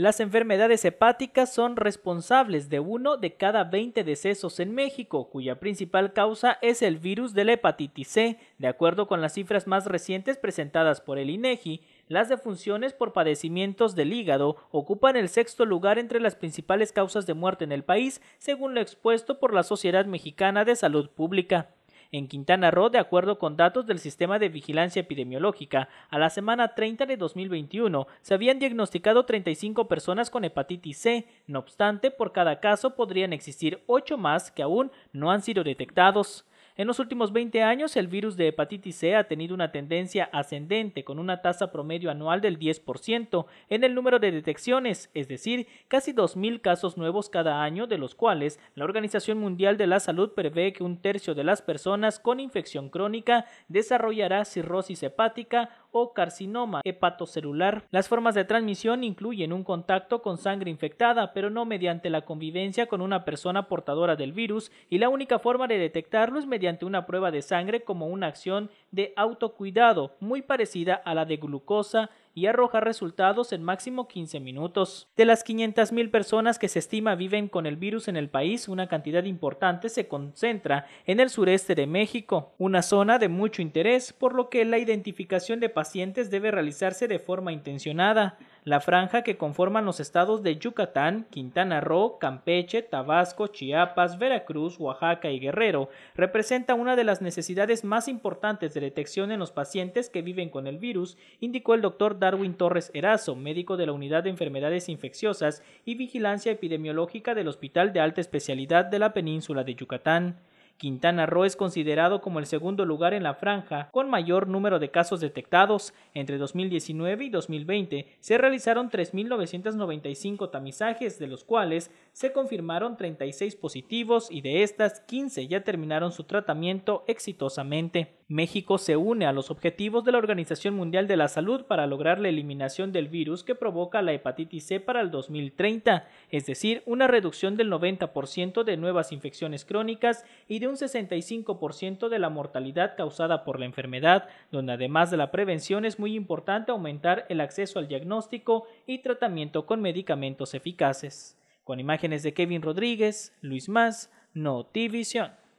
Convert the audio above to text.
Las enfermedades hepáticas son responsables de uno de cada 20 decesos en México, cuya principal causa es el virus de la hepatitis C. De acuerdo con las cifras más recientes presentadas por el INEGI, e las defunciones por padecimientos del hígado ocupan el sexto lugar entre las principales causas de muerte en el país, según lo expuesto por la Sociedad Mexicana de Salud Pública en Quintana Roo de acuerdo con datos del Sistema de Vigilancia Epidemiológica. A la semana 30 de 2021 se habían diagnosticado 35 personas con hepatitis C. No obstante, por cada caso podrían existir 8 más que aún no han sido detectados. En los últimos 20 años, el virus de hepatitis C ha tenido una tendencia ascendente con una tasa promedio anual del 10% en el número de detecciones, es decir, casi 2.000 casos nuevos cada año, de los cuales la Organización Mundial de la Salud prevé que un tercio de las personas con infección crónica desarrollará cirrosis hepática o carcinoma hepatocelular. Las formas de transmisión incluyen un contacto con sangre infectada, pero no mediante la convivencia con una persona portadora del virus, y la única forma de detectarlo es mediante una prueba de sangre como una acción de autocuidado muy parecida a la de glucosa y arroja resultados en máximo 15 minutos. De las mil personas que se estima viven con el virus en el país, una cantidad importante se concentra en el sureste de México, una zona de mucho interés, por lo que la identificación de pacientes debe realizarse de forma intencionada la franja que conforman los estados de Yucatán, Quintana Roo, Campeche, Tabasco, Chiapas, Veracruz, Oaxaca y Guerrero, representa una de las necesidades más importantes de detección en los pacientes que viven con el virus, indicó el doctor Darwin Torres Erazo, médico de la Unidad de Enfermedades Infecciosas y Vigilancia Epidemiológica del Hospital de Alta Especialidad de la Península de Yucatán. Quintana Roo es considerado como el segundo lugar en la franja con mayor número de casos detectados. Entre 2019 y 2020 se realizaron 3.995 tamizajes, de los cuales se confirmaron 36 positivos y de estas 15 ya terminaron su tratamiento exitosamente. México se une a los objetivos de la Organización Mundial de la Salud para lograr la eliminación del virus que provoca la hepatitis C para el 2030, es decir, una reducción del 90% de nuevas infecciones crónicas y de un 65% de la mortalidad causada por la enfermedad, donde además de la prevención es muy importante aumentar el acceso al diagnóstico y tratamiento con medicamentos eficaces. Con imágenes de Kevin Rodríguez, Luis Más, Notivisión.